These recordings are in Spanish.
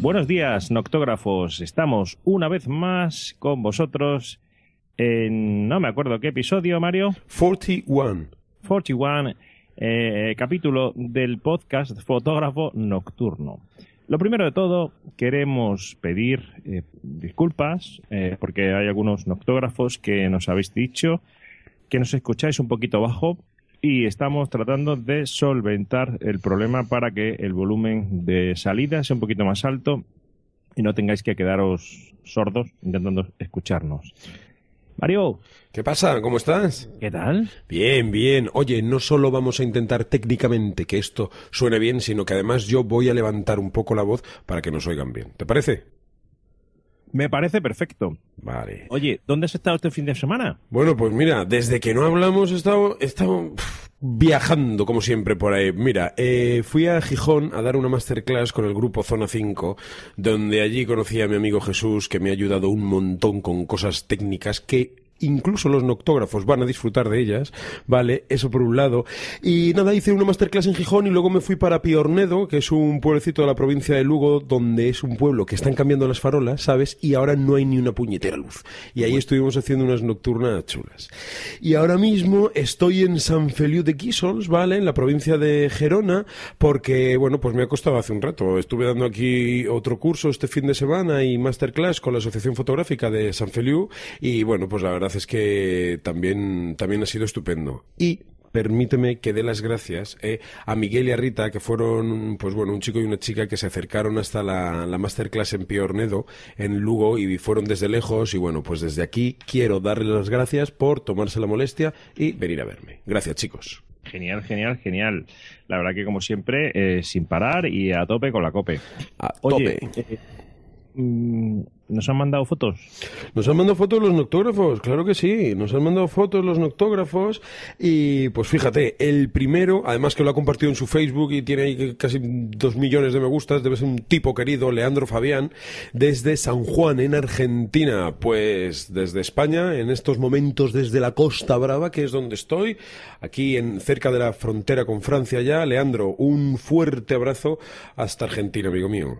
Buenos días, noctógrafos. Estamos una vez más con vosotros en... No me acuerdo qué episodio, Mario. 41. 41, eh, capítulo del podcast Fotógrafo Nocturno. Lo primero de todo, queremos pedir eh, disculpas eh, porque hay algunos noctógrafos que nos habéis dicho que nos escucháis un poquito bajo y estamos tratando de solventar el problema para que el volumen de salida sea un poquito más alto y no tengáis que quedaros sordos intentando escucharnos. Mario. ¿Qué pasa? ¿Cómo estás? ¿Qué tal? Bien, bien. Oye, no solo vamos a intentar técnicamente que esto suene bien, sino que además yo voy a levantar un poco la voz para que nos oigan bien. ¿Te parece? Me parece perfecto. Vale. Oye, ¿dónde has estado este fin de semana? Bueno, pues mira, desde que no hablamos he estado, viajando, como siempre, por ahí. Mira, eh, fui a Gijón a dar una masterclass con el grupo Zona 5, donde allí conocí a mi amigo Jesús, que me ha ayudado un montón con cosas técnicas que incluso los noctógrafos van a disfrutar de ellas, ¿vale? Eso por un lado. Y nada, hice una masterclass en Gijón y luego me fui para Piornedo, que es un pueblecito de la provincia de Lugo, donde es un pueblo que están cambiando las farolas, ¿sabes? Y ahora no hay ni una puñetera luz. Y ahí estuvimos haciendo unas nocturnas chulas. Y ahora mismo estoy en San Feliu de Quisols, ¿vale? En la provincia de Gerona, porque, bueno, pues me ha costado hace un rato. Estuve dando aquí otro curso este fin de semana y masterclass con la Asociación Fotográfica de San Feliu y, bueno, pues la verdad es que también, también ha sido estupendo. Y permíteme que dé las gracias eh, a Miguel y a Rita, que fueron, pues bueno, un chico y una chica que se acercaron hasta la, masterclass en Piornedo, en Lugo, y fueron desde lejos. Y bueno, pues desde aquí quiero darles las gracias por tomarse la molestia y venir a verme. Gracias, chicos. Genial, genial, genial. La verdad que, como siempre, eh, sin parar y a tope con la COPE. A tope. Eh, Mm, ¿Nos han mandado fotos? Nos han mandado fotos los noctógrafos, claro que sí. Nos han mandado fotos los noctógrafos. Y pues fíjate, el primero, además que lo ha compartido en su Facebook y tiene ahí casi dos millones de me gustas, debe ser un tipo querido, Leandro Fabián, desde San Juan, en Argentina. Pues desde España, en estos momentos desde la Costa Brava, que es donde estoy, aquí en, cerca de la frontera con Francia ya. Leandro, un fuerte abrazo hasta Argentina, amigo mío.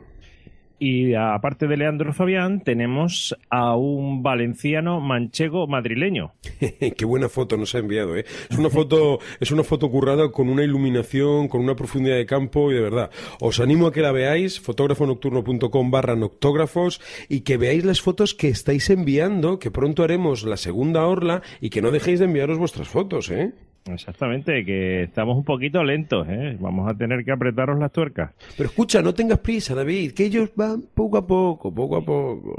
Y aparte de Leandro Fabián, tenemos a un valenciano manchego madrileño. Qué buena foto nos ha enviado, ¿eh? Es una foto, es una foto currada con una iluminación, con una profundidad de campo y de verdad. Os animo a que la veáis, fotógrafonocturno.com barra noctógrafos y que veáis las fotos que estáis enviando, que pronto haremos la segunda orla y que no dejéis de enviaros vuestras fotos, ¿eh? Exactamente, que estamos un poquito lentos, ¿eh? Vamos a tener que apretaros las tuercas. Pero escucha, no tengas prisa, David, que ellos van poco a poco, poco a poco.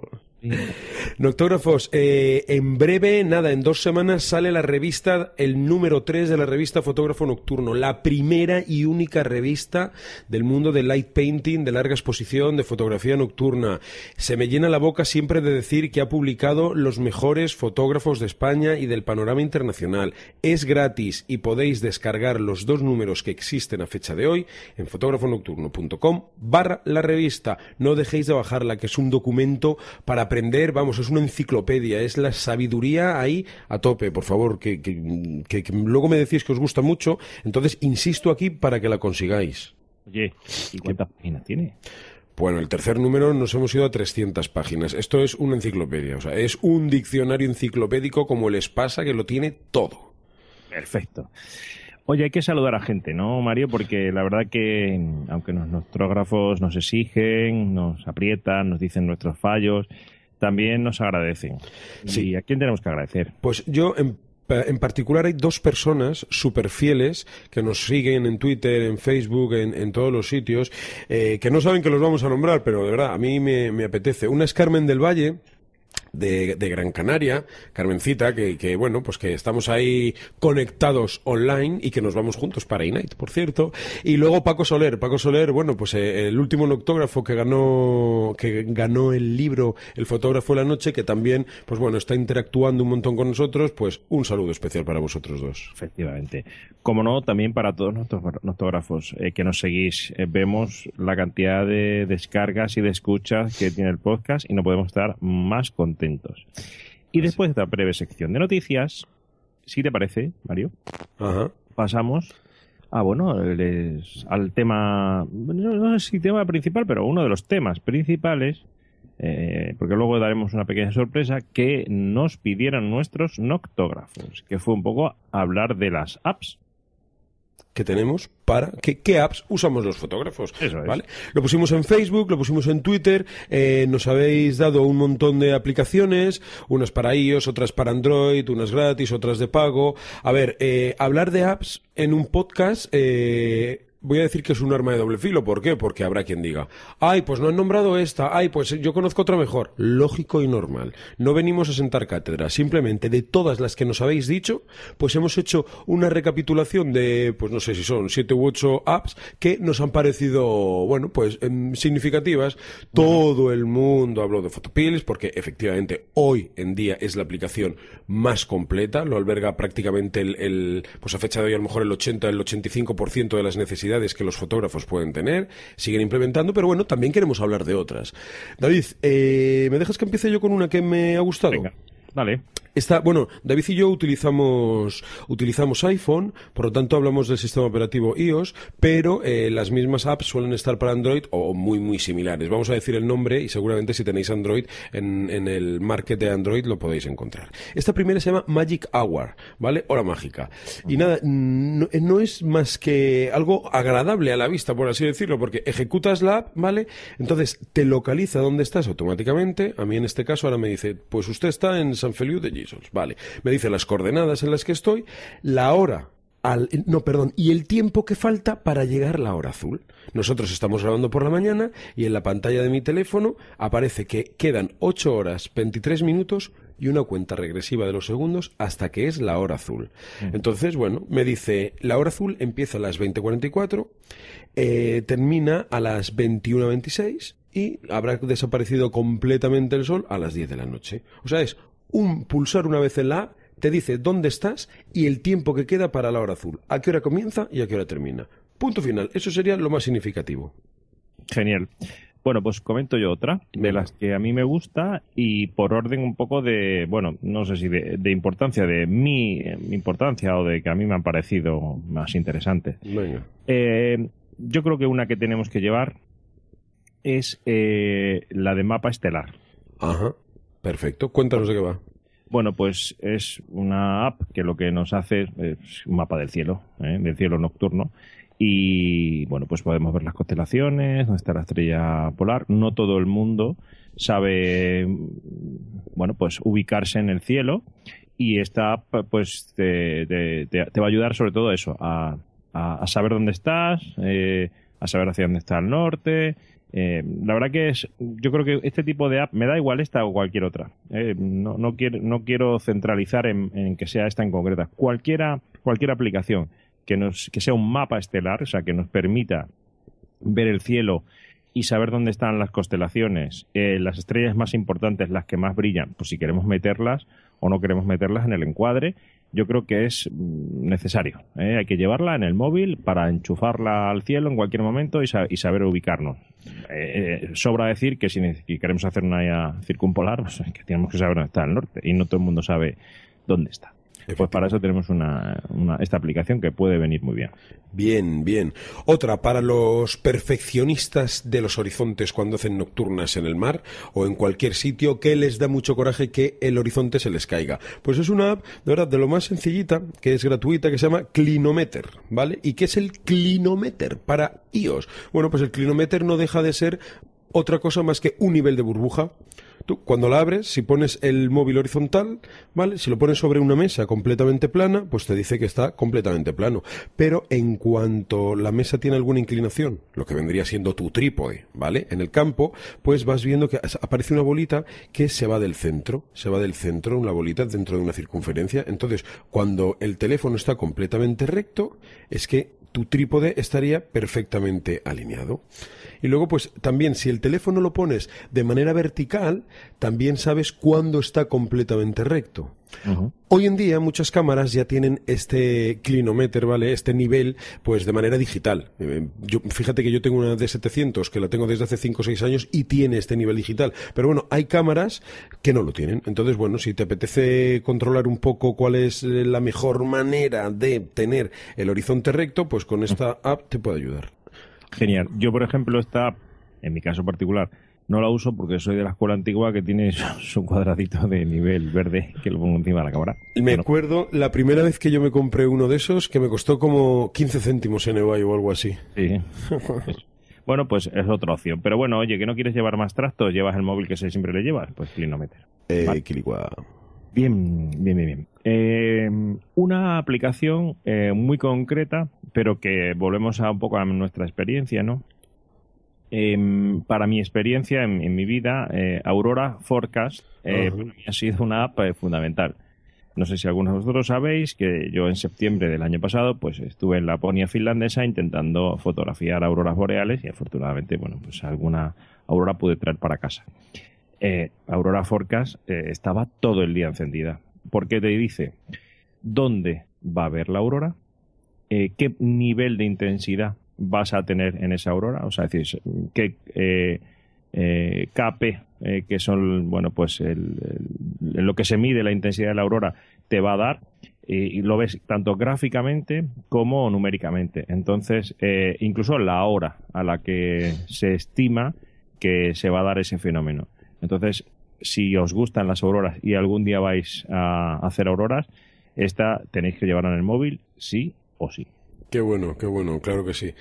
Noctógrafos, eh, en breve, nada, en dos semanas sale la revista, el número 3 de la revista Fotógrafo Nocturno, la primera y única revista del mundo de light painting, de larga exposición, de fotografía nocturna. Se me llena la boca siempre de decir que ha publicado los mejores fotógrafos de España y del panorama internacional. Es gratis y podéis descargar los dos números que existen a fecha de hoy en fotógrafonocturno.com barra la revista. No dejéis de bajarla, que es un documento para aprender, vamos, es una enciclopedia, es la sabiduría ahí a tope, por favor, que, luego me decís que os gusta mucho, entonces insisto aquí para que la consigáis. Oye, ¿y cuántas páginas tiene? Bueno, el tercer número nos hemos ido a 300 páginas. Esto es una enciclopedia, o sea, es un diccionario enciclopédico como el Espasa que lo tiene todo. Perfecto. Oye, hay que saludar a gente, ¿no, Mario? Porque la verdad que, aunque los nostrógrafos nos exigen, nos aprietan, nos dicen nuestros fallos, también nos agradecen. Sí. ¿Y a quién tenemos que agradecer? Pues yo en particular hay dos personas súper fieles que nos siguen en Twitter, en Facebook, en, todos los sitios, eh, que no saben que los vamos a nombrar, pero de verdad, a mí me, me apetece. Una es Carmen del Valle, de, Gran Canaria, Carmencita, que, que, bueno, pues que estamos ahí conectados online y que nos vamos juntos para Inite, por cierto. Y luego Paco Soler, Paco Soler, bueno, pues eh, el último noctógrafo que ganó, que ganó el libro El fotógrafo de la noche, que también, pues bueno, está interactuando un montón con nosotros, pues un saludo especial para vosotros dos. Efectivamente. Como no, también para todos nuestros noctógrafos eh, que nos seguís, eh, vemos la cantidad de descargas y de escuchas que tiene el podcast y no podemos estar más contentos y pues después de esta breve sección de noticias, si te parece, Mario, pasamos a, ah, bueno, al tema, no, sé si tema principal, pero uno de los temas principales, eh, porque luego daremos una pequeña sorpresa, que nos pidieran nuestros noctógrafos, que fue un poco hablar de las apps que tenemos para que, qué apps usamos los fotógrafos. ¿vale? Lo pusimos en Facebook, lo pusimos en Twitter, eh, nos habéis dado un montón de aplicaciones, unas para iOS, otras para Android, unas gratis, otras de pago. A ver, eh, hablar de apps en un podcast eh, voy a decir que es un arma de doble filo. ¿Por qué? Porque habrá quien diga, ay, pues no han nombrado esta, ay, pues yo conozco otra mejor. Lógico y normal. No venimos a sentar cátedra. Simplemente de todas las que nos habéis dicho, pues hemos hecho una recapitulación de, pues no sé si son siete u ocho apps que nos han parecido, bueno, pues em, significativas. Todo el mundo habló de Photopills porque efectivamente hoy en día es la aplicación más completa. Lo alberga prácticamente el, pues a fecha de hoy a lo mejor el 80, el 85% de las necesidades que los fotógrafos pueden tener, siguen implementando, pero bueno, también queremos hablar de otras. David, eh, ¿me dejas que empiece yo con una que me ha gustado? Venga, bueno, David y yo utilizamos, utilizamos iPhone, por lo tanto hablamos del sistema operativo iOS, pero eh, las mismas apps suelen estar para Android o muy, muy similares. Vamos a decir el nombre y seguramente si tenéis Android en, en el market de Android lo podéis encontrar. Esta primera se llama Magic Hour, ¿vale? Hora mágica. Y nada, eh, no, es más que algo agradable a la vista, por así decirlo, porque ejecutas la app, ¿vale? Entonces te localiza dónde estás automáticamente. A mí en este caso ahora me dice, pues usted está en San Feliu de Gis Vale. Me dice las coordenadas en las que estoy, la hora al, no, perdón, y el tiempo que falta para llegar la hora azul. Nosotros estamos grabando por la mañana y en la pantalla de mi teléfono aparece que quedan 8 horas 23 minutos y una cuenta regresiva de los segundos hasta que es la hora azul. Mm. Entonces, bueno, me dice, la hora azul empieza a las 20:44, eh, termina a las 21:26 y habrá desaparecido completamente el sol a las 10 de la noche. O sea, es un pulsar una vez en la te dice dónde estás y el tiempo que queda para la hora azul, a qué hora comienza y a qué hora termina. Punto final, eso sería lo más significativo. Genial. Bueno, pues comento yo otra de las que a mí me gusta y por orden un poco de, bueno, no sé si de, importancia, de eh, mi, importancia o de que a mí me han parecido más interesantes. Venga. Eh, yo creo que una que tenemos que llevar es eh, la de mapa estelar. Ajá. Perfecto, cuéntanos de qué va. Bueno, pues es una app que lo que nos hace es un mapa del cielo, ¿eh? del cielo nocturno. Y bueno, pues podemos ver las constelaciones, dónde está la estrella polar. No todo el mundo sabe, bueno, pues ubicarse en el cielo. Y esta app, pues te, va a ayudar sobre todo a eso, a, saber dónde estás, eh, a saber hacia dónde está el norte, eh, la verdad que es, yo creo que este tipo de app me da igual esta o cualquier otra. Eh, no, quiero, no quiero centralizar en, que sea esta en concreta. Cualquiera, cualquier aplicación que, nos, que sea un mapa estelar, o sea, que nos permita ver el cielo y saber dónde están las constelaciones, eh, las estrellas más importantes, las que más brillan, pues si queremos meterlas o no queremos meterlas en el encuadre, yo creo que es mm, necesario. Hay que llevarla en el móvil para enchufarla al cielo en cualquier momento y saber ubicarnos. Eh, eh, sobra decir que si queremos hacer una circumpolar, pues, que tenemos que saber dónde está el norte y no todo el mundo sabe dónde está. Pues para eso tenemos una, esta aplicación que puede venir muy bien. Bien, bien. Otra, para los perfeccionistas de los horizontes cuando hacen nocturnas en el mar o en cualquier sitio que les da mucho coraje que el horizonte se les caiga. Pues es una app, de verdad, de lo más sencillita, que es gratuita, que se llama Clinometer, ¿vale? ¿Y qué es el Clinometer para iOS? Bueno, pues el Clinometer no deja de ser otra cosa más que un nivel de burbuja. Tú, cuando la abres, si pones el móvil horizontal, ¿vale? Si lo pones sobre una mesa completamente plana, pues te dice que está completamente plano. Pero en cuanto la mesa tiene alguna inclinación, lo que vendría siendo tu trípode, ¿vale? En el campo, pues vas viendo que aparece una bolita que se va del centro, se va del centro, una bolita dentro de una circunferencia. Entonces, cuando el teléfono está completamente recto, es que tu trípode estaría perfectamente alineado. Y luego, pues también, si el teléfono lo pones de manera vertical, también sabes cuándo está completamente recto. Hoy en día muchas cámaras ya tienen este clinometer, ¿vale? Este nivel, pues de manera digital. Eh, yo, fíjate que yo tengo una D700 que la tengo desde hace 5 o 6 años y tiene este nivel digital. Pero bueno, hay cámaras que no lo tienen. Entonces, bueno, si te apetece controlar un poco cuál es eh, la mejor manera de tener el horizonte recto, pues con esta app te puede ayudar genial. Yo, por ejemplo, esta, en mi caso particular, no la uso porque soy de la escuela antigua que tiene su cuadradito de nivel verde que lo pongo encima de la cámara. Me acuerdo la primera vez que yo me compré uno de esos que me costó como 15 céntimos en eBay o algo así. Sí. bueno, pues es otro ocio Pero bueno, oye, que no quieres llevar más trastos, llevas el móvil que siempre le llevas, pues clinometer. Eh, Bien, bien, bien, bien. Eh, una aplicación eh, muy concreta, pero que volvemos a un poco a nuestra experiencia, ¿no? Em, para mi experiencia en, mi vida, eh, Aurora Forecast ha sido una app fundamental. No sé si algunos de vosotros sabéis que yo en septiembre del año pasado pues estuve en Laponia finlandesa intentando fotografiar auroras boreales y afortunadamente bueno pues alguna aurora pude traer para casa. Eh, aurora Forecast eh, estaba todo el día encendida. Porque te dice dónde va a haber la aurora, eh, qué nivel de intensidad vas a tener en esa aurora, o sea, decir, qué KP, que son, bueno, pues lo que se mide la intensidad de la aurora, te va a dar. Y lo ves tanto gráficamente como numéricamente. Entonces, incluso la hora a la que se estima que se va a dar ese fenómeno. Entonces, si os gustan las auroras y algún día vais a hacer auroras, esta tenéis que llevarla en el móvil, sí o sí. Qué bueno, qué bueno, claro que sí.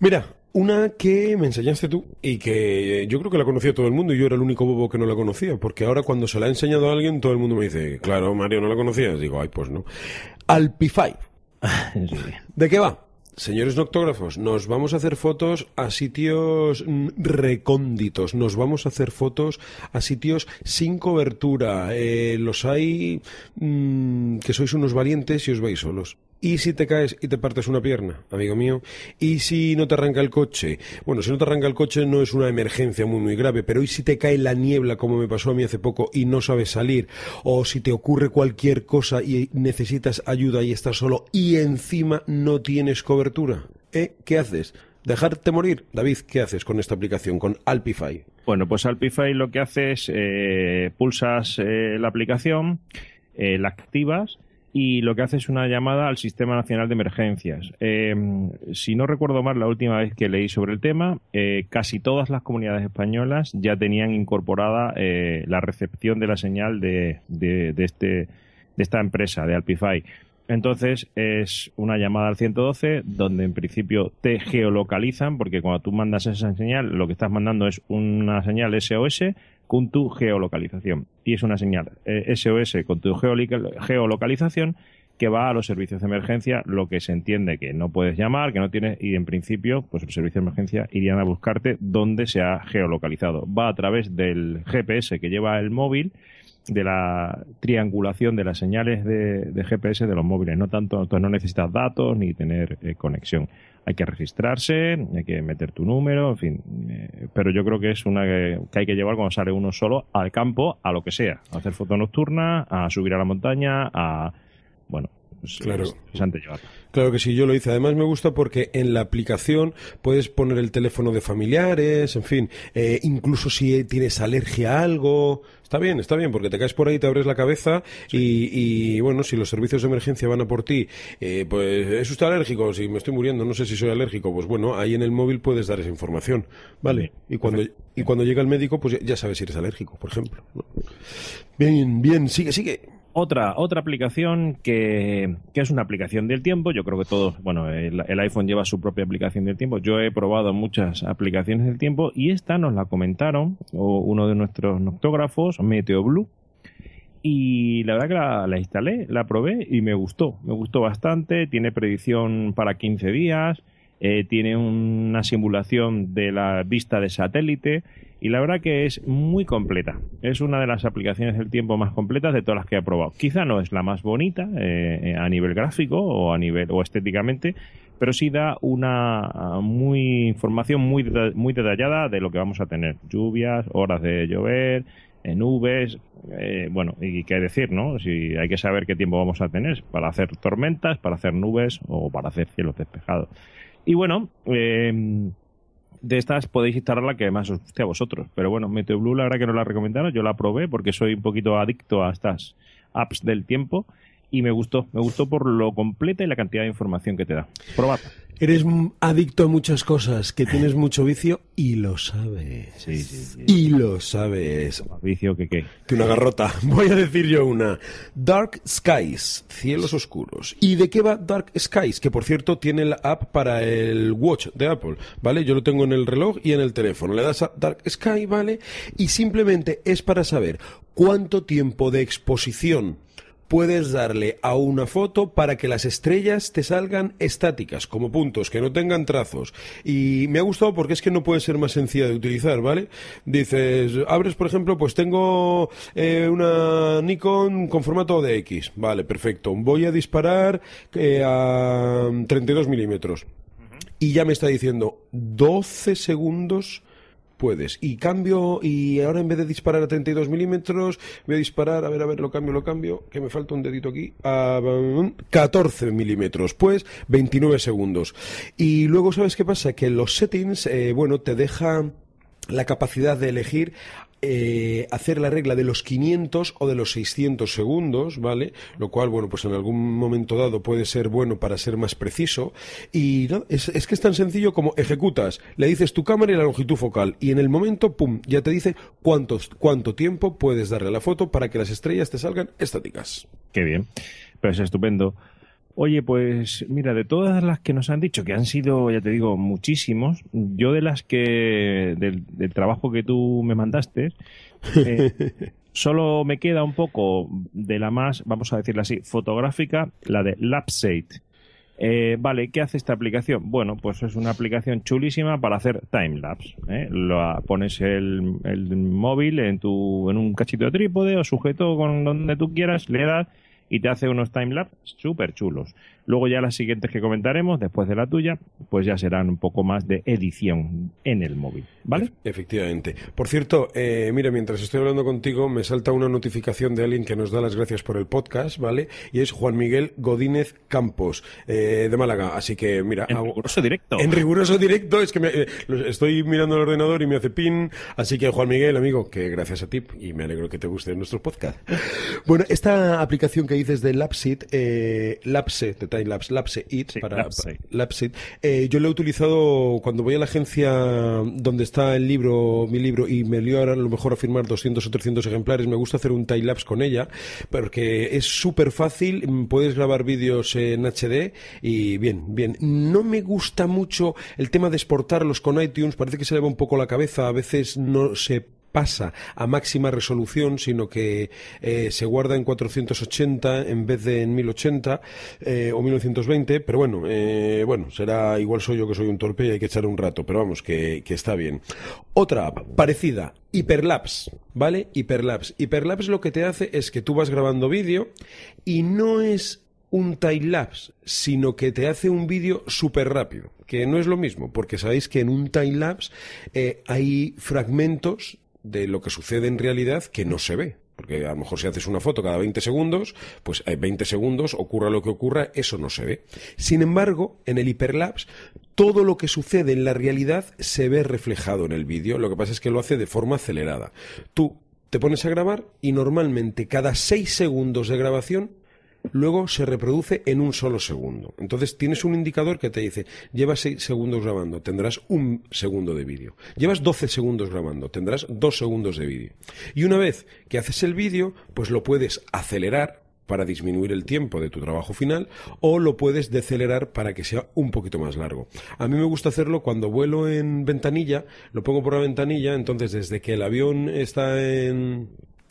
Mira, una que me enseñaste tú y que yo creo que la conocía todo el mundo y yo era el único bobo que no la conocía, porque ahora cuando se la ha enseñado a alguien todo el mundo me dice, claro, Mario, no la conocías. Digo, ay, pues no. Alpify. ¿De qué va? Señores noctógrafos, nos vamos a hacer fotos a sitios recónditos, nos vamos a hacer fotos a sitios sin cobertura. Eh, los hay mm, que sois unos valientes y os vais solos. ¿Y si te caes y te partes una pierna, amigo mío? ¿Y si no te arranca el coche? Bueno, si no te arranca el coche no es una emergencia muy muy grave, pero ¿y si te cae la niebla como me pasó a mí hace poco y no sabes salir? ¿O si te ocurre cualquier cosa y necesitas ayuda y estás solo y encima no tienes cobertura? ¿Eh? ¿Qué haces? dejarte morir. David, ¿qué haces con esta aplicación, con Alpify? Bueno, pues Alpify lo que haces es eh, pulsas eh, la aplicación, la activas y lo que hace es una llamada al Sistema Nacional de Emergencias. Eh, si no recuerdo mal, la última vez que leí sobre el tema, eh, casi todas las comunidades españolas ya tenían incorporada eh, la recepción de la señal de, de, este, de esta empresa, de Alpify. Entonces es una llamada al 112 donde en principio te geolocalizan porque cuando tú mandas esa señal lo que estás mandando es una señal SOS con tu geolocalización y es una señal SOS eh, con tu geolocalización que va a los servicios de emergencia, lo que se entiende que no puedes llamar, que no tienes, y en principio, pues los servicios de emergencia irían a buscarte donde se ha geolocalizado. Va a través del GPS que lleva el móvil de la triangulación de las señales de, GPS de los móviles. No tanto, entonces no necesitas datos ni tener eh, conexión. Hay que registrarse, hay que meter tu número, en fin. Eh, pero yo creo que es una que, hay que llevar cuando sale uno solo al campo, a lo que sea. A hacer foto nocturna, a subir a la montaña, a. Bueno, pues, eh, claro. Claro que sí, yo lo hice. Además me gusta porque en la aplicación puedes poner el teléfono de familiares, en fin, eh, incluso si tienes alergia a algo. Está bien, está bien, porque te caes por ahí, te abres la cabeza y, bueno, si los servicios de emergencia van a por ti, eh, pues es usted alérgico, si me estoy muriendo, no sé si soy alérgico, pues bueno, ahí en el móvil puedes dar esa información, ¿vale? Y cuando, y cuando llega el médico, pues ya sabes si eres alérgico, por ejemplo. Bien, bien, sigue, sigue. Otra, otra aplicación que, es una aplicación del tiempo. Yo creo que todos, bueno, el, iPhone lleva su propia aplicación del tiempo. Yo he probado muchas aplicaciones del tiempo y esta nos la comentaron uno de nuestros noctógrafos, Meteo Blue, Y la verdad que la, la instalé, la probé y me gustó. Me gustó bastante. Tiene predicción para 15 días eh, tiene una simulación de la vista de satélite y la verdad que es muy completa. Es una de las aplicaciones del tiempo más completas de todas las que he probado. Quizá no es la más bonita eh, eh, a nivel gráfico o a nivel o estéticamente, pero sí da una ah, muy información muy muy detallada de lo que vamos a tener: lluvias, horas de llover, nubes, bueno, y qué decir, ¿no? Si hay que saber qué tiempo vamos a tener para hacer tormentas, para hacer nubes o para hacer cielos despejados. Y bueno, em, de estas podéis instalar la que más os guste a vosotros. Pero bueno, Blue, la verdad que no la recomendaron, yo la probé porque soy un poquito adicto a estas apps del tiempo y me gustó. Me gustó por lo completa y la cantidad de información que te da. Probad. Eres adicto a muchas cosas, que tienes mucho vicio y lo sabes. Sí, sí, sí. Y lo sabes. ¿Vicio que qué? Que una garrota. Voy a decir yo una. Dark Skies, cielos oscuros. ¿Y de qué va Dark Skies? Que por cierto tiene la app para el Watch de Apple, ¿vale? Yo lo tengo en el reloj y en el teléfono. Le das a Dark Sky, ¿vale? Y simplemente es para saber cuánto tiempo de exposición puedes darle a una foto para que las estrellas te salgan estáticas, como puntos, que no tengan trazos. Y me ha gustado porque es que no puede ser más sencilla de utilizar, ¿vale? Dices, abres, por ejemplo, pues tengo eh, una Nikon con formato de X. Vale, perfecto. Voy a disparar eh, a 32 milímetros. Y ya me está diciendo 12 segundos puedes. Y cambio, y ahora en vez de disparar a 32 milímetros, voy a disparar, a ver, a ver, lo cambio, lo cambio, que me falta un dedito aquí, a ah, 14 milímetros, pues 29 segundos. Y luego, ¿sabes qué pasa? Que los settings, eh, bueno, te deja la capacidad de elegir eh, hacer la regla de los 500 o de los 600 segundos, ¿vale? Lo cual, bueno, pues en algún momento dado puede ser bueno para ser más preciso. Y es, que es tan sencillo como ejecutas, le dices tu cámara y la longitud focal, y en el momento, pum, ya te dice cuánto tiempo puedes darle a la foto para que las estrellas te salgan estáticas. Qué bien, pero es estupendo. Oye, pues mira, de todas las que nos han dicho, que han sido, ya te digo, muchísimos, yo de las que, del, trabajo que tú me mandaste, eh, solo me queda un poco de la más, vamos a decirla así, fotográfica, la de Lapsate. Eh, vale, ¿qué hace esta aplicación? Bueno, pues es una aplicación chulísima para hacer timelapse. ¿eh? Lo, pones el, móvil en, tu, en un cachito de trípode o sujeto con donde tú quieras, le das y te hace unos timelapse súper chulos. Luego ya las siguientes que comentaremos, después de la tuya, pues ya serán un poco más de edición en el móvil, ¿vale? Efectivamente. Por cierto, eh, mira, mientras estoy hablando contigo, me salta una notificación de alguien que nos da las gracias por el podcast, ¿vale? Y es Juan Miguel Godínez Campos, eh, de Málaga. Así que, mira... En riguroso directo. En riguroso directo. Es que eh, estoy mirando el ordenador y me hace pin. Así que, Juan Miguel, amigo, que gracias a ti y me alegro que te guste nuestro podcast. bueno, esta aplicación que dices de Lapsit, eh, Lapse, Time Lapse, It, para, lapse. it. yo lo he utilizado cuando voy a la agencia donde está el libro, mi libro, y me lio ahora a lo mejor a firmar 200 o 300 ejemplares, me gusta hacer un time lapse con ella, porque es súper fácil, puedes grabar vídeos en HD y bien, bien. No me gusta mucho el tema de exportarlos con iTunes, parece que se le va un poco la cabeza, a veces no se pasa a máxima resolución, sino que eh, se guarda en 480 en vez de en 1080 eh, o 1920, pero bueno, eh, bueno, será igual soy yo que soy un torpe y hay que echar un rato, pero vamos, que, está bien. Otra app parecida, Hyperlapse, ¿vale? Hyperlapse. Hyperlapse lo que te hace es que tú vas grabando vídeo y no es un time lapse, sino que te hace un vídeo súper rápido, que no es lo mismo, porque sabéis que en un time lapse hay fragmentos de lo que sucede en realidad que no se ve. Porque a lo mejor si haces una foto cada 20 segundos, pues en eh, 20 segundos, ocurra lo que ocurra, eso no se ve. Sin embargo, en el hiperlapse, todo lo que sucede en la realidad se ve reflejado en el vídeo. Lo que pasa es que lo hace de forma acelerada. Tú te pones a grabar y normalmente cada 6 segundos de grabación luego se reproduce en un solo segundo. Entonces tienes un indicador que te dice, llevas 6 segundos grabando, tendrás un segundo de vídeo. Llevas 12 segundos grabando, tendrás dos segundos de vídeo. Y una vez que haces el vídeo, pues lo puedes acelerar para disminuir el tiempo de tu trabajo final o lo puedes decelerar para que sea un poquito más largo. A mí me gusta hacerlo cuando vuelo en ventanilla, lo pongo por la ventanilla, entonces desde que el avión está en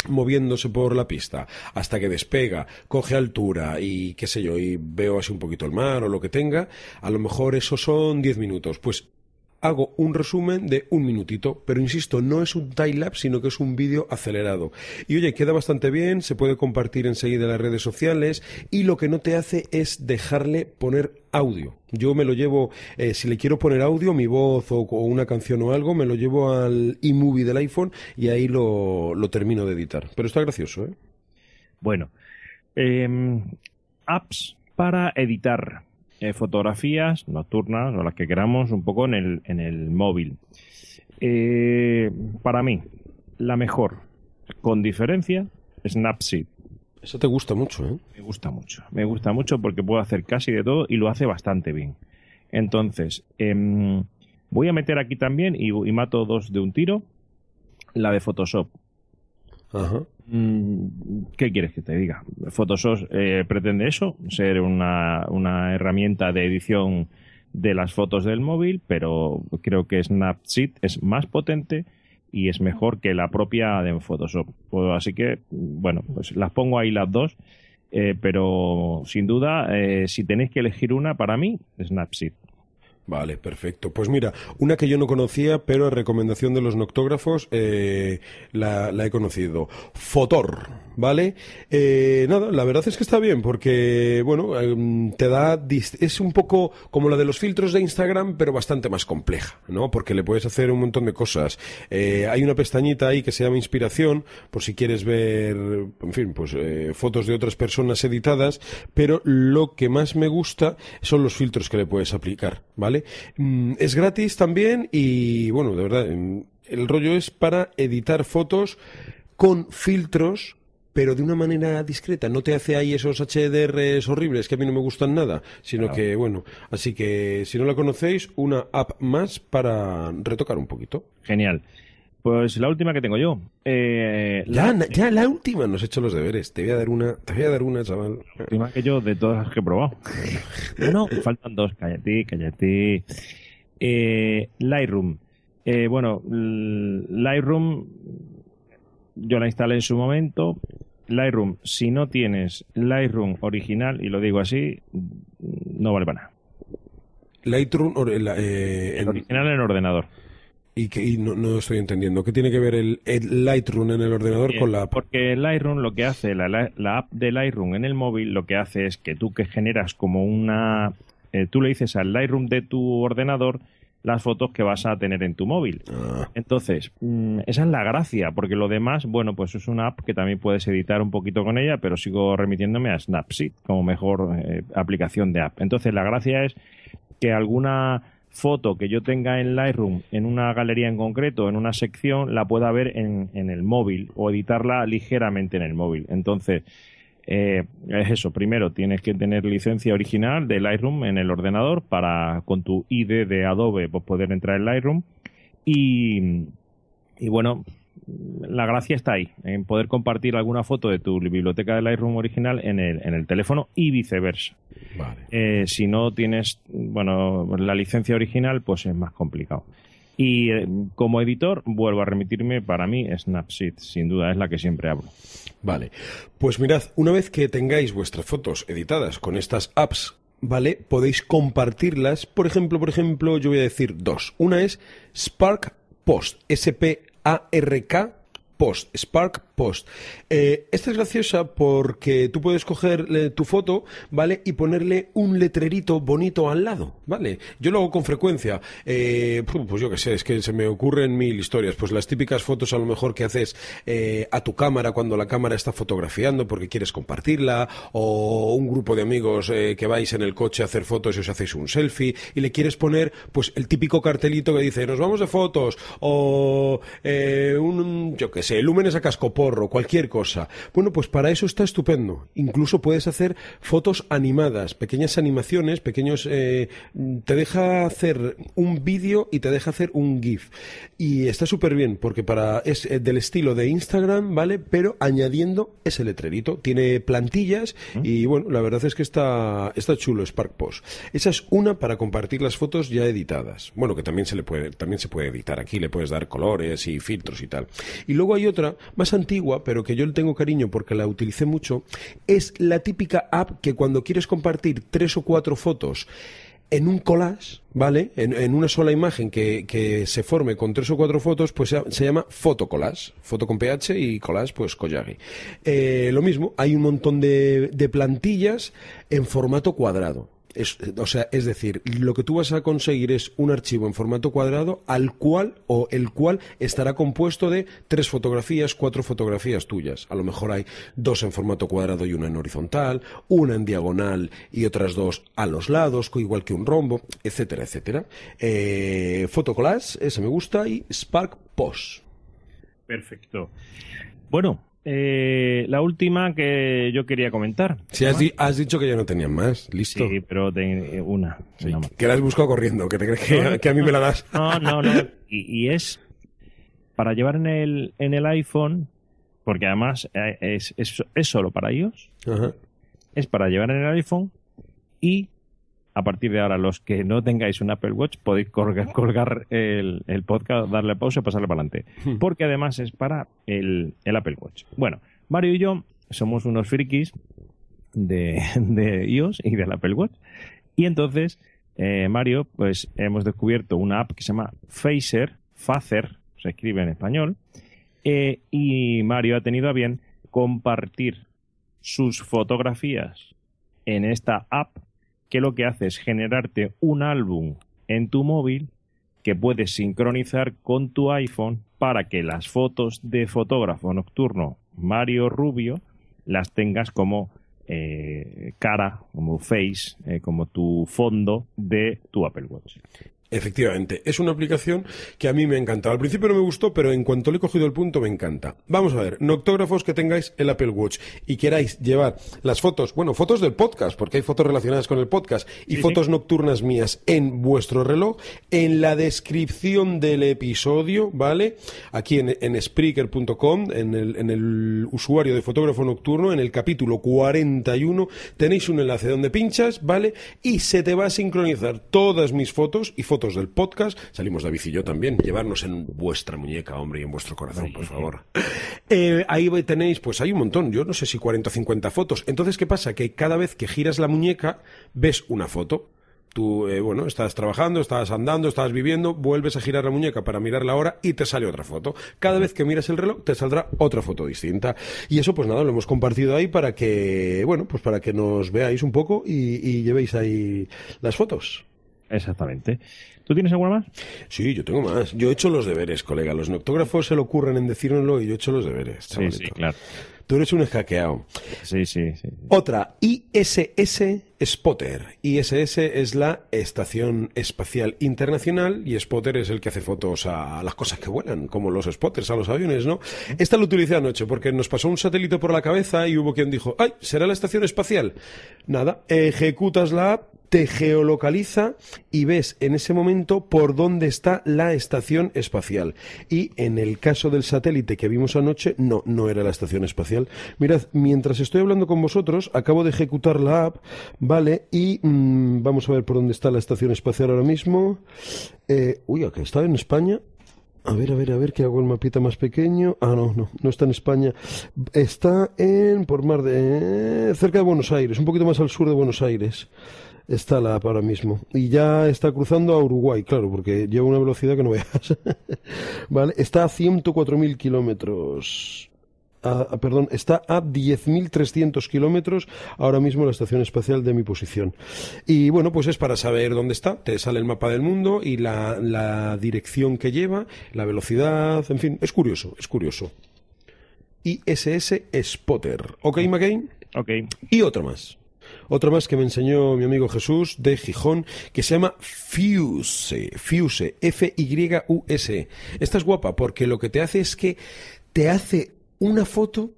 moviéndose por la pista hasta que despega, coge altura y qué sé yo, y veo así un poquito el mar o lo que tenga, a lo mejor eso son 10 minutos. Pues hago un resumen de un minutito, pero insisto, no es un time sino que es un vídeo acelerado. Y oye, queda bastante bien, se puede compartir enseguida en las redes sociales y lo que no te hace es dejarle poner audio. Yo me lo llevo, eh, si le quiero poner audio, mi voz o, una canción o algo, me lo llevo al iMovie del iPhone y ahí lo, termino de editar. Pero está gracioso, ¿eh? Bueno, em, apps para editar. Eh, fotografías nocturnas o las que queramos un poco en el, en el móvil. Eh, para mí, la mejor, con diferencia, Snapseed. Eso te gusta mucho, ¿eh? Me gusta mucho, me gusta mucho porque puedo hacer casi de todo y lo hace bastante bien. Entonces, em, voy a meter aquí también y, y, mato dos de un tiro, la de Photoshop. Ajá. Mm, ¿Qué quieres que te diga? Photoshop eh, pretende eso, ser una, herramienta de edición de las fotos del móvil, pero creo que Snapseed es más potente y es mejor que la propia de Photoshop. Pues, así que, bueno, pues las pongo ahí las dos, eh, pero sin duda, eh, si tenéis que elegir una, para mí, Snapseed. Vale, perfecto. Pues mira, una que yo no conocía, pero a recomendación de los noctógrafos eh, la, he conocido. Fotor, ¿vale? Eh, nada, la verdad es que está bien, porque, bueno, em, te da. Es un poco como la de los filtros de Instagram, pero bastante más compleja, ¿no? Porque le puedes hacer un montón de cosas. Eh, hay una pestañita ahí que se llama Inspiración, por si quieres ver, en fin, pues fotos de otras personas editadas, pero lo que más me gusta son los filtros que le puedes aplicar, ¿vale? Mm, es gratis también y, bueno, de verdad, el rollo es para editar fotos con filtros pero de una manera discreta. No te hace ahí esos HDRs horribles que a mí no me gustan nada, sino que, bueno, así que si no la conocéis, una app más para retocar un poquito. Genial. Pues la última que tengo yo. Eh, ya, la, última, nos he hecho los deberes. Te voy a dar una, te voy a dar una, chaval. La última que yo de todas las que he probado. no, faltan dos, cállate, cállate. Eh, Lightroom. Eh, bueno, Lightroom yo la instalé en su momento. Lightroom, si no tienes Lightroom original, y lo digo así, no vale para nada. Lightroom, original en ordenador. Y que no, no, estoy entendiendo. ¿Qué tiene que ver el, Lightroom en el ordenador con la app? Porque Lightroom lo que hace, la, la, app de Lightroom en el móvil, lo que hace es que tú que generas como una. Eh, tú le dices al Lightroom de tu ordenador las fotos que vas a tener en tu móvil. Ah. Entonces, mm, esa es la gracia, porque lo demás, bueno, pues es una app que también puedes editar un poquito con ella, pero sigo remitiéndome a Snapseed como mejor eh, aplicación de app. Entonces, la gracia es que alguna foto que yo tenga en Lightroom, en una galería en concreto, en una sección, la pueda ver en, en el móvil o editarla ligeramente en el móvil. Entonces, eh, es eso. Primero, tienes que tener licencia original de Lightroom en el ordenador para con tu ID de Adobe pues, poder entrar en Lightroom. Y, y bueno, la gracia está ahí, en poder compartir alguna foto de tu biblioteca de Lightroom original en el, teléfono y viceversa. Eh, si no tienes bueno, la licencia original, pues es más complicado. Y eh, como editor, vuelvo a remitirme, para mí Snapseed, sin duda, es la que siempre hablo. Vale, pues mirad, una vez que tengáis vuestras fotos editadas con estas apps ¿vale? Podéis compartirlas. Por ejemplo, por ejemplo, yo voy a decir dos. Una es Spark Post, SP ARK Post Spark eh, esta es graciosa porque tú puedes coger eh, tu foto, ¿vale? Y ponerle un letrerito bonito al lado, ¿vale? Yo lo hago con frecuencia. Eh, pues yo qué sé, es que se me ocurren mil historias. Pues las típicas fotos a lo mejor que haces a tu cámara cuando la cámara está fotografiando porque quieres compartirla, o un grupo de amigos que vais en el coche a hacer fotos y os hacéis un selfie y le quieres poner pues el típico cartelito que dice nos vamos de fotos o un, yo qué sé, lúmenes a cascopor cualquier cosa. Bueno, pues para eso está estupendo. Incluso puedes hacer fotos animadas, pequeñas animaciones, pequeños... Eh, te deja hacer un vídeo y te deja hacer un GIF. Y está súper bien, porque para es eh, del estilo de Instagram, ¿vale? Pero añadiendo ese letrerito. Tiene plantillas mm. y bueno, la verdad es que está, está chulo Spark Post. Esa es una para compartir las fotos ya editadas. Bueno, que también se le puede, también se puede editar aquí, le puedes dar colores y filtros y tal. Y luego hay otra más antigua pero que yo le tengo cariño porque la utilicé mucho, es la típica app que cuando quieres compartir tres o cuatro fotos en un collage, ¿vale? En, una sola imagen que, se forme con tres o cuatro fotos, pues se, llama fotocollage. Foto con PH y collage, pues collage. Eh, lo mismo, hay un montón de plantillas en formato cuadrado o sea, es decir, lo que tú vas a conseguir es un archivo en formato cuadrado al cual o el cual estará compuesto de tres fotografías, cuatro fotografías tuyas. A lo mejor hay dos en formato cuadrado y una en horizontal, una en diagonal y otras dos a los lados, igual que un rombo, etcétera, etcétera. Eh, ese me gusta, y Spark Post. Perfecto. Bueno, eh, la última que yo quería comentar. Si has, dicho que ya no tenían más, listo. Sí, pero eh, una. que la has buscado corriendo, que que, a mí me la das. No, no, no. Y, es para llevar en el, en el iPhone, porque además eh, es, es, es solo para ellos, Ajá. es para llevar en el iPhone y a partir de ahora, los que no tengáis un Apple Watch, podéis colgar, el, podcast, darle pausa y pasarle para adelante. Hmm. Porque además es para el, Apple Watch. Bueno, Mario y yo somos unos frikis de, iOS y del Apple Watch. Y entonces, eh, Mario, pues hemos descubierto una app que se llama Facer, Facer, se escribe en español. Eh, y Mario ha tenido a bien compartir sus fotografías en esta app que lo que hace es generarte un álbum en tu móvil que puedes sincronizar con tu iPhone para que las fotos de fotógrafo nocturno Mario Rubio las tengas como eh, cara, como face, eh, como tu fondo de tu Apple Watch. Efectivamente, es una aplicación que a mí me ha encantado. Al principio no me gustó, pero en cuanto le he cogido el punto me encanta. Vamos a ver, noctógrafos que tengáis el Apple Watch y queráis llevar las fotos, bueno, fotos del podcast, porque hay fotos relacionadas con el podcast y fotos nocturnas mías en vuestro reloj, en la descripción del episodio, ¿vale? Aquí en, en Spreaker.com, en el, en el usuario de fotógrafo nocturno, en el capítulo 41, tenéis un enlace donde pinchas, ¿vale? Y se te va a sincronizar todas mis fotos y fotos del podcast. Salimos David y yo también. Llevarnos en vuestra muñeca, hombre, y en vuestro corazón, por favor. Eh, ahí tenéis, pues hay un montón. Yo no sé si 40 o 50 fotos. Entonces, ¿qué pasa? Que cada vez que giras la muñeca, ves una foto tú, eh, bueno, estás trabajando, estás andando, estás viviendo, vuelves a girar la muñeca para mirar la hora y te sale otra foto. Cada vez que miras el reloj te saldrá otra foto distinta. Y eso, pues nada, lo hemos compartido ahí para que, bueno, pues para que nos veáis un poco y llevéis ahí las fotos. Exactamente. ¿Tú tienes alguna más? Sí, yo tengo más. Yo he hecho los deberes, colega. Los noctógrafos se le ocurren en decírnoslo y yo he hecho los deberes. Sí, sí, claro. Tú eres un escaqueado. Sí, sí, sí. Otra, ISS Spotter. ISS es la Estación Espacial Internacional y Spotter es el que hace fotos a las cosas que vuelan, como los spotters, a los aviones, ¿no? Esta lo utilicé anoche porque nos pasó un satélite por la cabeza y hubo quien dijo, ¡ay! ¿Será la Estación Espacial? Nada, ejecutas la app te geolocaliza y ves en ese momento por dónde está la estación espacial. Y en el caso del satélite que vimos anoche, no, no era la estación espacial. Mirad, mientras estoy hablando con vosotros, acabo de ejecutar la app, Vale, y mm, vamos a ver por dónde está la estación espacial ahora mismo. Eh, uy, acá está en España. A ver, a ver, a ver, que hago el mapita más pequeño. Ah, no, no, no está en España. Está en, por mar de, eh, cerca de Buenos Aires, un poquito más al sur de Buenos Aires. Está la app ahora mismo. Y ya está cruzando a Uruguay, claro, porque lleva una velocidad que no veas. vale, está a 104.000 kilómetros. Ah, ah, perdón, está a 10.300 kilómetros ahora mismo la estación espacial de mi posición. Y bueno, pues es para saber dónde está, te sale el mapa del mundo y la, dirección que lleva, la velocidad, en fin, es curioso, es curioso. ISS Spotter. ¿Ok, McCain? Ok. Y otra más. Otra más que me enseñó mi amigo Jesús de Gijón, que se llama Fuse. Fuse, F-Y-U-S. E. Esta es guapa porque lo que te hace es que te hace una foto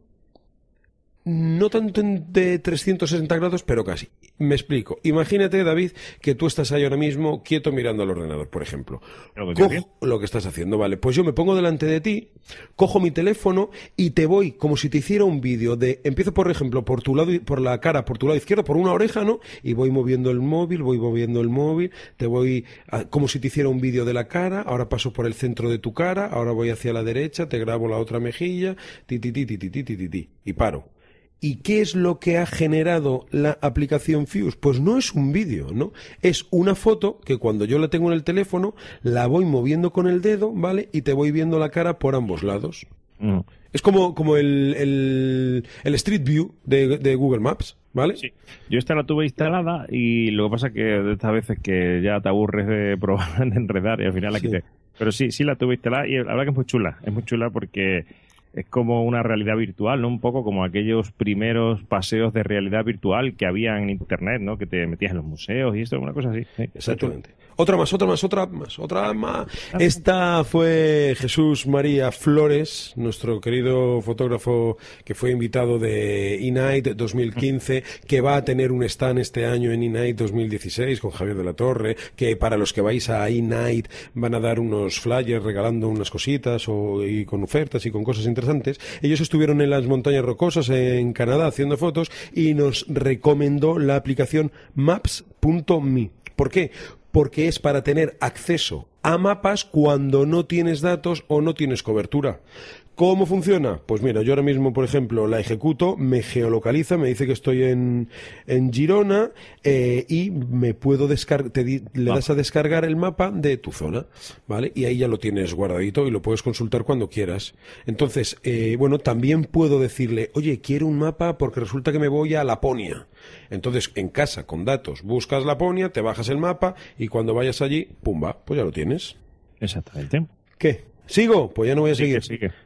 no tanto de 360 grados, pero casi. Me explico. Imagínate, David, que tú estás ahí ahora mismo quieto mirando al ordenador, por ejemplo. Lo que, lo que estás haciendo, vale. Pues yo me pongo delante de ti, cojo mi teléfono y te voy como si te hiciera un vídeo de. Empiezo, por ejemplo, por tu lado, por la cara, por tu lado izquierdo, por una oreja, ¿no? Y voy moviendo el móvil, voy moviendo el móvil, te voy como si te hiciera un vídeo de la cara. Ahora paso por el centro de tu cara, ahora voy hacia la derecha, te grabo la otra mejilla, ti ti ti ti ti ti ti ti, ti y paro. ¿Y qué es lo que ha generado la aplicación Fuse? Pues no es un vídeo, ¿no? Es una foto que cuando yo la tengo en el teléfono, la voy moviendo con el dedo, ¿vale? Y te voy viendo la cara por ambos lados. Mm. Es como, como el, Street View de, Google Maps, ¿vale? Sí. Yo esta la tuve instalada y lo que pasa es que de estas veces que ya te aburres de probar, de enredar y al final la Pero sí, sí la tuve instalada y la verdad que es muy chula. Es muy chula porque es como una realidad virtual, ¿no? Un poco como aquellos primeros paseos de realidad virtual que había en Internet, ¿no? Que te metías en los museos y esto, una cosa así. ¿eh? Exactamente. Otra más, otra más, otra más, otra más. Ah, Esta fue Jesús María Flores, nuestro querido fotógrafo que fue invitado de Inight 2015, que va a tener un stand este año en Inight 2016 con Javier de la Torre, que para los que vais a Inight van a dar unos flyers regalando unas cositas o, y con ofertas y con cosas interesantes. Ellos estuvieron en las montañas rocosas en Canadá haciendo fotos y nos recomendó la aplicación Maps.me. ¿Por qué? porque es para tener acceso a mapas cuando no tienes datos o no tienes cobertura. ¿Cómo funciona? Pues mira, yo ahora mismo, por ejemplo, la ejecuto, me geolocaliza, me dice que estoy en, en Girona eh, y me puedo descargar, le ah. das a descargar el mapa de tu zona, ¿vale? Y ahí ya lo tienes guardadito y lo puedes consultar cuando quieras. Entonces, eh, bueno, también puedo decirle, oye, quiero un mapa porque resulta que me voy a Laponia. Entonces, en casa, con datos, buscas Laponia, te bajas el mapa y cuando vayas allí, pumba, pues ya lo tienes. Exactamente. ¿Qué? ¿Sigo? Pues ya no voy a seguir.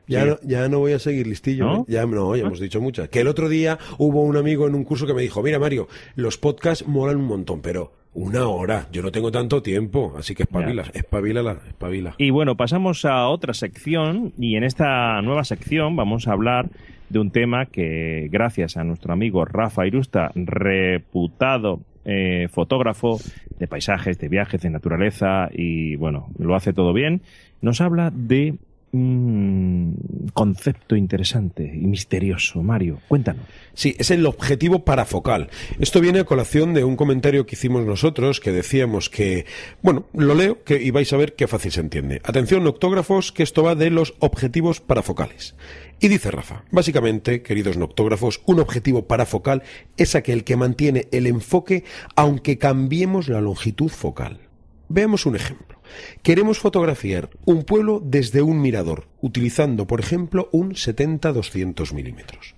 ya, No, ya no voy a seguir, listillo. ¿eh? Ya, no, ya ah. hemos dicho muchas. Que el otro día hubo un amigo en un curso que me dijo, mira Mario, los podcasts molan un montón, pero una hora. Yo no tengo tanto tiempo, así que espabila, espabila, espabila. Y bueno, pasamos a otra sección y en esta nueva sección vamos a hablar de un tema que gracias a nuestro amigo Rafa Irusta, reputado eh, fotógrafo de paisajes, de viajes, de naturaleza y bueno, lo hace todo bien nos habla de un concepto interesante y misterioso. Mario, cuéntanos. Sí, es el objetivo parafocal. Esto viene a colación de un comentario que hicimos nosotros que decíamos que, bueno, lo leo y vais a ver qué fácil se entiende. Atención, noctógrafos, que esto va de los objetivos parafocales. Y dice Rafa, básicamente, queridos noctógrafos, un objetivo parafocal es aquel que mantiene el enfoque aunque cambiemos la longitud focal. Veamos un ejemplo. Queremos fotografiar un pueblo desde un mirador, utilizando, por ejemplo, un 70-200 milímetros.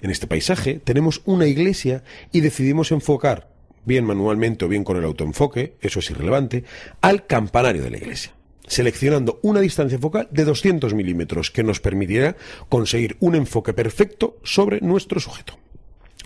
En este paisaje tenemos una iglesia y decidimos enfocar, bien manualmente o bien con el autoenfoque, eso es irrelevante, al campanario de la iglesia, seleccionando una distancia focal de 200 milímetros que nos permitirá conseguir un enfoque perfecto sobre nuestro sujeto.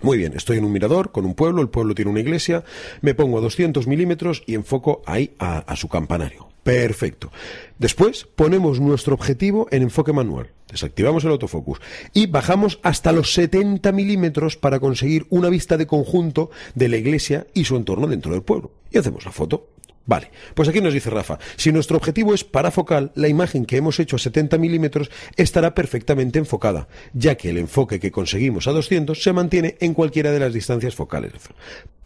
Muy bien, estoy en un mirador con un pueblo, el pueblo tiene una iglesia, me pongo a 200 milímetros y enfoco ahí a, su campanario. Perfecto. Después ponemos nuestro objetivo en enfoque manual. Desactivamos el autofocus y bajamos hasta los 70 milímetros para conseguir una vista de conjunto de la iglesia y su entorno dentro del pueblo. Y hacemos la foto. Vale, pues aquí nos dice Rafa, si nuestro objetivo es parafocal, la imagen que hemos hecho a 70 milímetros estará perfectamente enfocada, ya que el enfoque que conseguimos a 200 se mantiene en cualquiera de las distancias focales.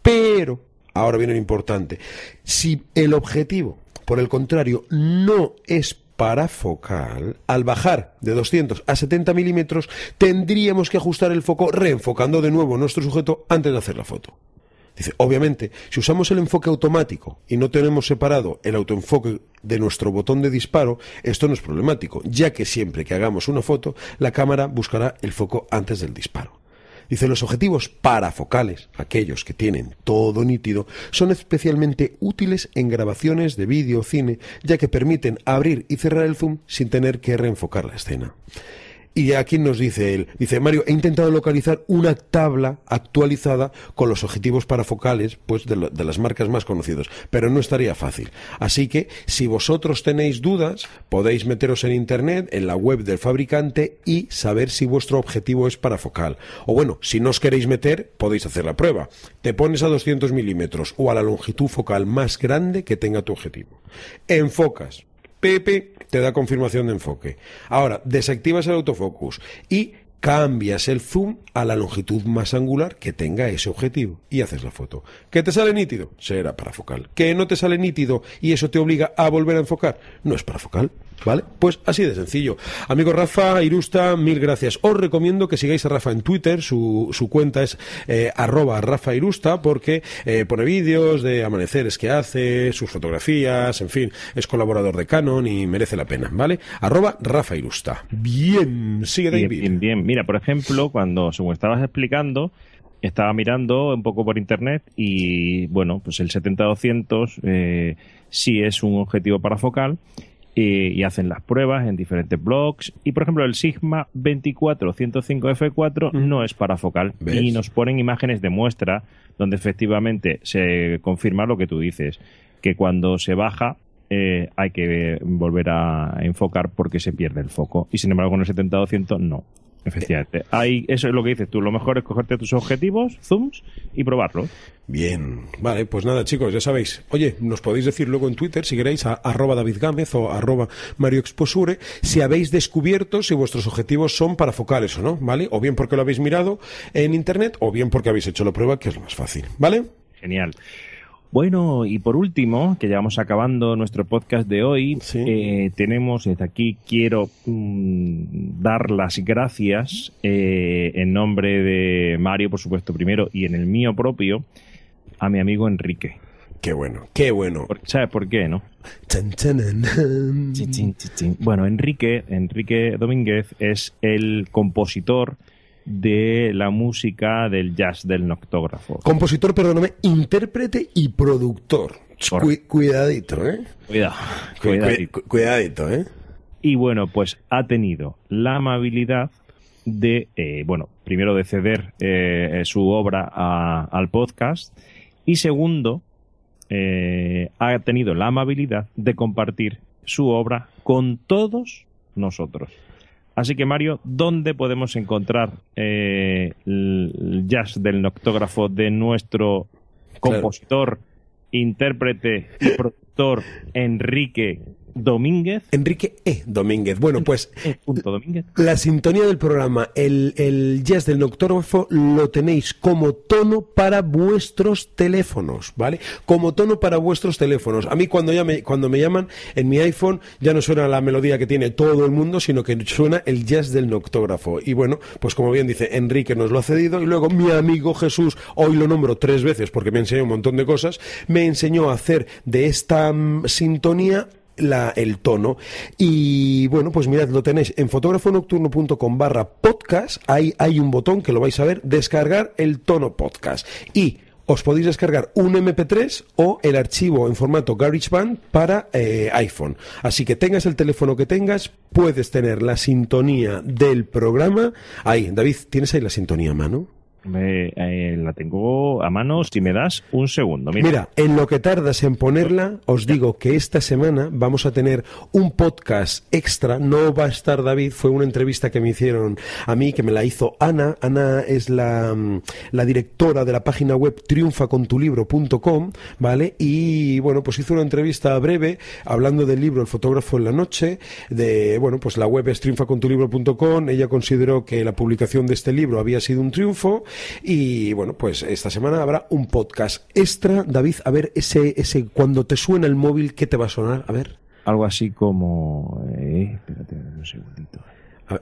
Pero, ahora viene lo importante, si el objetivo, por el contrario, no es parafocal, al bajar de 200 a 70 milímetros, tendríamos que ajustar el foco reenfocando de nuevo nuestro sujeto antes de hacer la foto. Dice, obviamente, si usamos el enfoque automático y no tenemos separado el autoenfoque de nuestro botón de disparo, esto no es problemático, ya que siempre que hagamos una foto, la cámara buscará el foco antes del disparo. Dice, los objetivos parafocales, aquellos que tienen todo nítido, son especialmente útiles en grabaciones de vídeo o cine, ya que permiten abrir y cerrar el zoom sin tener que reenfocar la escena. Y aquí nos dice él, dice Mario, he intentado localizar una tabla actualizada con los objetivos parafocales pues, de, de las marcas más conocidas, pero no estaría fácil. Así que si vosotros tenéis dudas, podéis meteros en Internet, en la web del fabricante y saber si vuestro objetivo es parafocal. O bueno, si no os queréis meter, podéis hacer la prueba. Te pones a 200 milímetros o a la longitud focal más grande que tenga tu objetivo. Enfocas. Pepe te da confirmación de enfoque. Ahora, desactivas el autofocus y cambias el zoom a la longitud más angular que tenga ese objetivo y haces la foto. ¿Que te sale nítido? Será parafocal. ¿Que no te sale nítido y eso te obliga a volver a enfocar? No es parafocal. ¿Vale? Pues así de sencillo. Amigo Rafa, Irusta, mil gracias. Os recomiendo que sigáis a Rafa en Twitter, su, su cuenta es eh, @RafaIrusta porque eh, pone vídeos de amaneceres que hace, sus fotografías, en fin, es colaborador de Canon y merece la pena, ¿vale? Arroba Bien, sigue David. Bien, bien, Mira, por ejemplo, cuando, según estabas explicando, estaba mirando un poco por internet y, bueno, pues el 70-200 eh, sí es un objetivo parafocal, focal y, hacen las pruebas en diferentes blogs. Y por ejemplo, el Sigma 24-105 f 4 mm. no es para focal y nos ponen imágenes de muestra donde efectivamente se confirma lo que tú dices, que cuando se baja eh, hay que volver a enfocar porque se pierde el foco. Y sin embargo, con el 70-200 no. Efectivamente. eso es lo que dices tú. Lo mejor es cogerte tus objetivos, zooms y probarlo. Bien. Vale, pues nada, chicos, ya sabéis. Oye, nos podéis decir luego en Twitter, si queréis, a arroba David Gámez o arroba Mario Exposure, si habéis descubierto si vuestros objetivos son para focales o no, ¿vale? O bien porque lo habéis mirado en internet o bien porque habéis hecho la prueba, que es lo más fácil, ¿vale? Genial. Bueno, y por último, que ya vamos acabando nuestro podcast de hoy, eh, tenemos desde aquí, quiero mm, dar las gracias eh, en nombre de Mario, por supuesto, primero, y en el mío propio, a mi amigo Enrique. Qué bueno, qué bueno. ¿Sabes por qué, no? Bueno, Enrique, Enrique Domínguez es el compositor de la música del jazz del noctógrafo. Compositor, perdóname, intérprete y productor. cuidadito, ¿eh? cuidadito. cuidadito, ¿eh? Y bueno, pues ha tenido la amabilidad de, eh, bueno, primero de ceder eh, eh, su obra al podcast y segundo, ha tenido la amabilidad de compartir su obra con todos nosotros. Así que, Mario, ¿dónde podemos encontrar eh, el jazz del noctógrafo de nuestro compositor, intérprete y productor Enrique Domínguez. Enrique E. Domínguez. Bueno, pues e. la sintonía del programa, el, el jazz del noctógrafo, lo tenéis como tono para vuestros teléfonos, ¿vale? Como tono para vuestros teléfonos. A mí cuando, me, cuando me llaman en mi iPhone ya no suena la melodía que tiene todo el mundo, sino que suena el jazz del noctógrafo. Y bueno, pues como bien dice, Enrique nos lo ha cedido y luego mi amigo Jesús, hoy lo nombro tres veces porque me enseñó un montón de cosas, me enseñó a hacer de esta mm, sintonía el tono. Y bueno, pues mirad, lo tenéis en fotógrafonocturno.com barra podcast. Ahí hay un botón que lo vais a ver, descargar el tono podcast. Y os podéis descargar un MP3 o el archivo en formato GarageBand para eh, iPhone. Así que tengas el teléfono que tengas, puedes tener la sintonía del programa. Ahí, David, tienes ahí la sintonía mano. Me, eh, la tengo a mano, si me das un segundo. Mira. en lo que tardas en ponerla, os digo que esta semana vamos a tener un podcast extra. No va a estar David, fue una entrevista que me hicieron a mí, que me la hizo Ana. Ana es la, mm, la directora de la página web triunfacontulibro.com, ¿vale? Y bueno, pues hizo una entrevista breve hablando del libro El fotógrafo en la noche. De, bueno, pues la web es triunfacontulibro.com. Ella consideró que la publicación de este libro había sido un triunfo y bueno, pues esta semana habrá un podcast extra. David, a ver, ese, ese cuando te suena el móvil, ¿qué te va a sonar? A ver. Algo así como. Eh, espérate un segundito.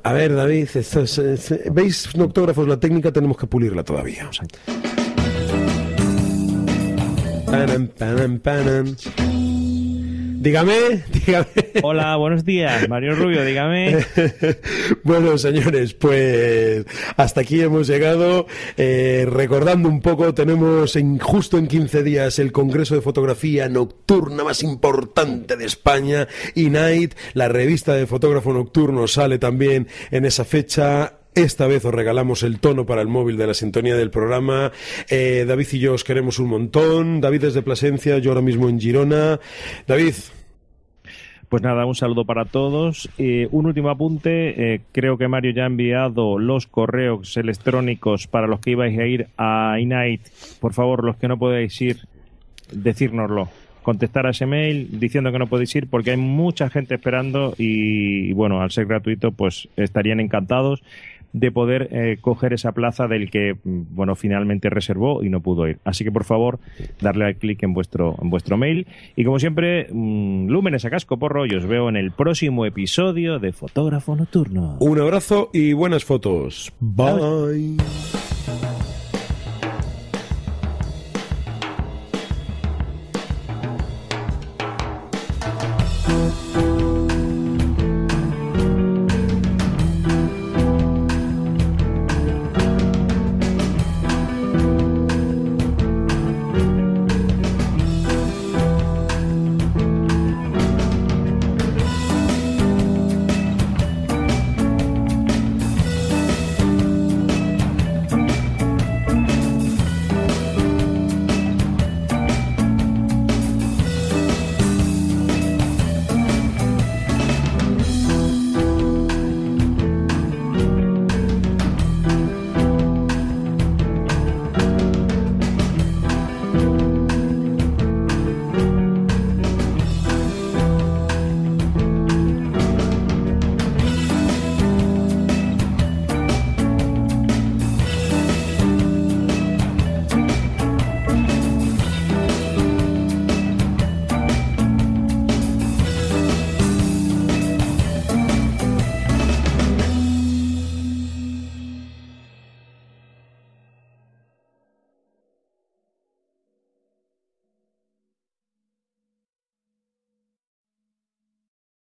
A, ver, David, ¿veis, noctógrafos? La técnica tenemos que pulirla todavía. Dígame, dígame. Hola, buenos días, Mario Rubio, dígame. bueno, señores, pues hasta aquí hemos llegado. Eh, recordando un poco, tenemos en, justo en 15 días el Congreso de Fotografía Nocturna más importante de España, Night, la revista de fotógrafo nocturno sale también en esa fecha esta vez os regalamos el tono para el móvil de la sintonía del programa. Eh, David y yo os queremos un montón. David desde Plasencia, yo ahora mismo en Girona. David. Pues nada, un saludo para todos. Eh, un último apunte. Eh, creo que Mario ya ha enviado los correos electrónicos para los que ibais a ir a Inite. Por favor, los que no podáis ir, decírnoslo contestar a ese mail diciendo que no podéis ir porque hay mucha gente esperando y, bueno, al ser gratuito pues estarían encantados de poder eh, coger esa plaza del que mm, bueno finalmente reservó y no pudo ir. Así que por favor darle al clic en vuestro en vuestro mail y como siempre mm, lúmenes a casco porro y os veo en el próximo episodio de Fotógrafo Nocturno. Un abrazo y buenas fotos. Bye.